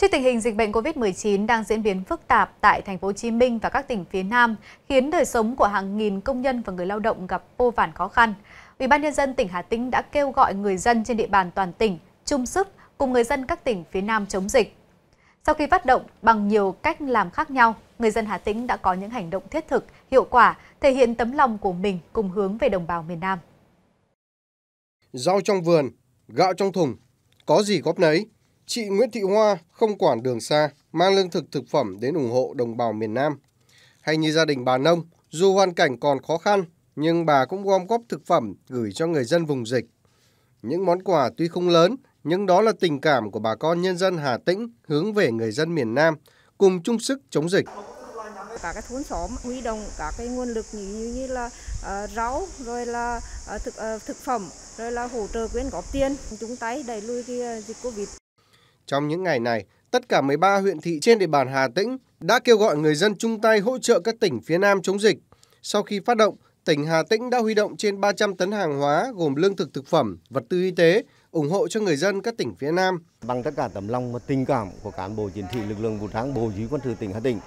Trước tình hình dịch bệnh COVID-19 đang diễn biến phức tạp tại thành phố Hồ Chí Minh và các tỉnh phía Nam, khiến đời sống của hàng nghìn công nhân và người lao động gặp vô vàn khó khăn. Ủy ban nhân dân tỉnh Hà Tĩnh đã kêu gọi người dân trên địa bàn toàn tỉnh chung sức cùng người dân các tỉnh phía Nam chống dịch. Sau khi phát động bằng nhiều cách làm khác nhau, người dân Hà Tĩnh đã có những hành động thiết thực, hiệu quả, thể hiện tấm lòng của mình cùng hướng về đồng bào miền Nam. Rau trong vườn, gạo trong thùng, có gì góp nấy – Chị Nguyễn Thị Hoa không quản đường xa, mang lương thực thực phẩm đến ủng hộ đồng bào miền Nam. Hay như gia đình bà Nông, dù hoàn cảnh còn khó khăn, nhưng bà cũng gom góp thực phẩm gửi cho người dân vùng dịch. Những món quà tuy không lớn, nhưng đó là tình cảm của bà con nhân dân Hà Tĩnh hướng về người dân miền Nam, cùng chung sức chống dịch cả các thôn xóm huy động các cái nguồn lực như như là uh, rau rồi là uh, thực uh, thực phẩm rồi là hỗ trợ quyên góp tiền chúng tay đẩy lùi cái uh, dịch covid trong những ngày này, tất cả 13 huyện thị trên địa bàn Hà Tĩnh đã kêu gọi người dân chung tay hỗ trợ các tỉnh phía Nam chống dịch. Sau khi phát động, tỉnh Hà Tĩnh đã huy động trên 300 tấn hàng hóa gồm lương thực thực phẩm, vật tư y tế, ủng hộ cho người dân các tỉnh phía Nam. Bằng tất cả tấm lòng và tình cảm của cán bộ chiến sĩ lực lượng vũ trang bộ chỉ quân sự tỉnh Hà Tĩnh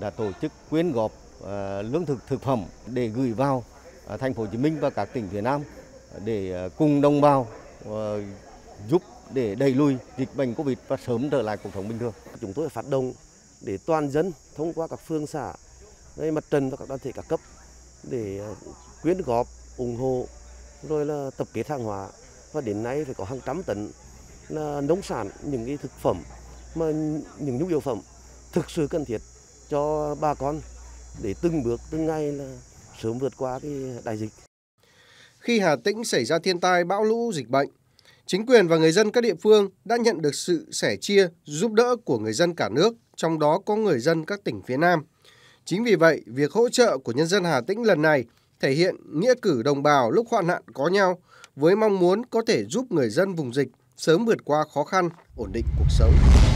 đã tổ chức quyên góp uh, lương thực thực phẩm để gửi vào uh, thành phố Hồ Chí Minh và các tỉnh phía Nam để uh, cùng đồng bào giúp để đẩy lùi dịch bệnh Covid và sớm trở lại cuộc sống bình thường. Chúng tôi phát động để toàn dân thông qua các phương xã, mặt trận và các đoàn thể các cấp để ờ, quyên góp, ủng hộ, rồi là tập kết hàng hóa và đến nay phải có hàng trăm tấn là nông sản, những cái thực phẩm mà những nhu yếu phẩm thực sự cần thiết cho bà con để từng bước từng ngày là sớm vượt qua cái đại dịch. Khi Hà Tĩnh xảy ra thiên tai bão lũ dịch bệnh chính quyền và người dân các địa phương đã nhận được sự sẻ chia, giúp đỡ của người dân cả nước, trong đó có người dân các tỉnh phía Nam. Chính vì vậy, việc hỗ trợ của nhân dân Hà Tĩnh lần này thể hiện nghĩa cử đồng bào lúc hoạn nạn có nhau, với mong muốn có thể giúp người dân vùng dịch sớm vượt qua khó khăn, ổn định cuộc sống.